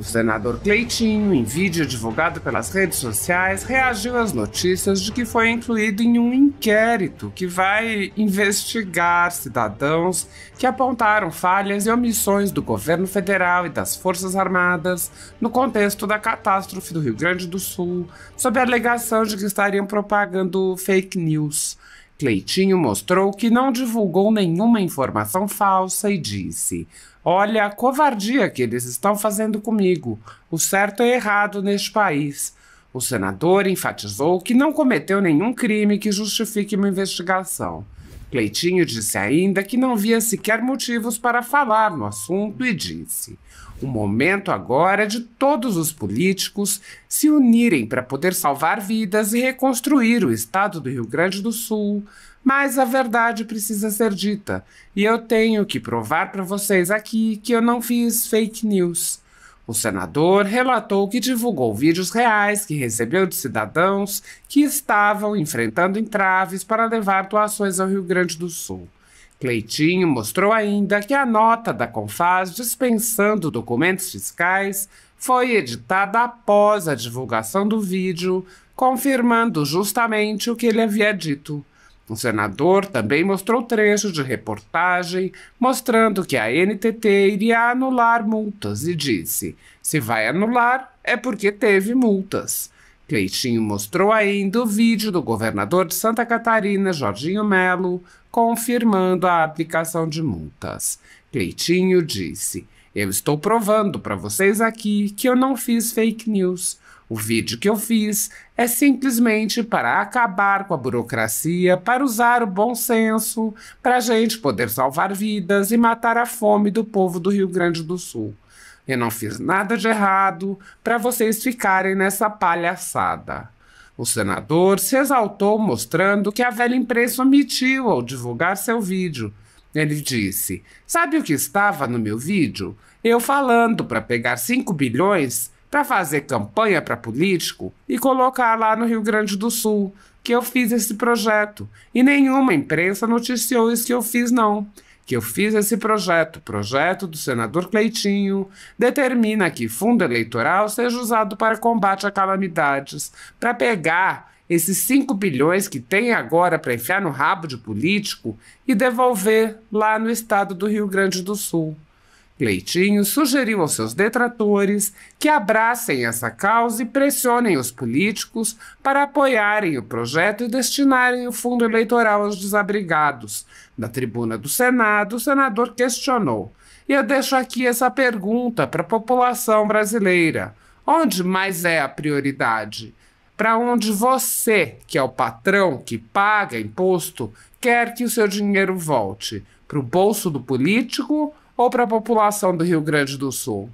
O senador Cleitinho, em vídeo divulgado pelas redes sociais, reagiu às notícias de que foi incluído em um inquérito que vai investigar cidadãos que apontaram falhas e omissões do governo federal e das Forças Armadas no contexto da catástrofe do Rio Grande do Sul, sob a alegação de que estariam propagando fake news. Cleitinho mostrou que não divulgou nenhuma informação falsa e disse: Olha a covardia que eles estão fazendo comigo. O certo é errado neste país. O senador enfatizou que não cometeu nenhum crime que justifique uma investigação. Cleitinho disse ainda que não via sequer motivos para falar no assunto e disse: o momento agora é de todos os políticos se unirem para poder salvar vidas e reconstruir o estado do Rio Grande do Sul. Mas a verdade precisa ser dita, e eu tenho que provar para vocês aqui que eu não fiz fake news. O senador relatou que divulgou vídeos reais que recebeu de cidadãos que estavam enfrentando entraves para levar doações ao Rio Grande do Sul. Cleitinho mostrou ainda que a nota da Confaz dispensando documentos fiscais foi editada após a divulgação do vídeo, confirmando justamente o que ele havia dito. Um senador também mostrou trechos de reportagem mostrando que a NTT iria anular multas e disse: se vai anular, é porque teve multas. Cleitinho mostrou ainda o vídeo do governador de Santa Catarina, Jorginho Melo, confirmando a aplicação de multas. Cleitinho disse: eu estou provando para vocês aqui que eu não fiz fake news. O vídeo que eu fiz é simplesmente para acabar com a burocracia, para usar o bom senso, para a gente poder salvar vidas e matar a fome do povo do Rio Grande do Sul. Eu não fiz nada de errado para vocês ficarem nessa palhaçada. O senador se exaltou mostrando que a velha imprensa omitiu ao divulgar seu vídeo ele disse: Sabe o que estava no meu vídeo? Eu falando para pegar 5 bilhões para fazer campanha para político e colocar lá no Rio Grande do Sul que eu fiz esse projeto. E nenhuma imprensa noticiou isso que eu fiz, não. Que eu fiz esse projeto, projeto do senador Cleitinho, determina que fundo eleitoral seja usado para combate a calamidades, para pegar esses 5 bilhões que tem agora para enfiar no rabo de político e devolver lá no estado do Rio Grande do Sul. Leitinho sugeriu aos seus detratores que abracem essa causa e pressionem os políticos para apoiarem o projeto e destinarem o fundo eleitoral aos desabrigados. Na tribuna do Senado, o senador questionou: e eu deixo aqui essa pergunta para a população brasileira: onde mais é a prioridade? para onde você, que é o patrão que paga imposto, quer que o seu dinheiro volte? Para o bolso do político ou para a população do Rio Grande do Sul?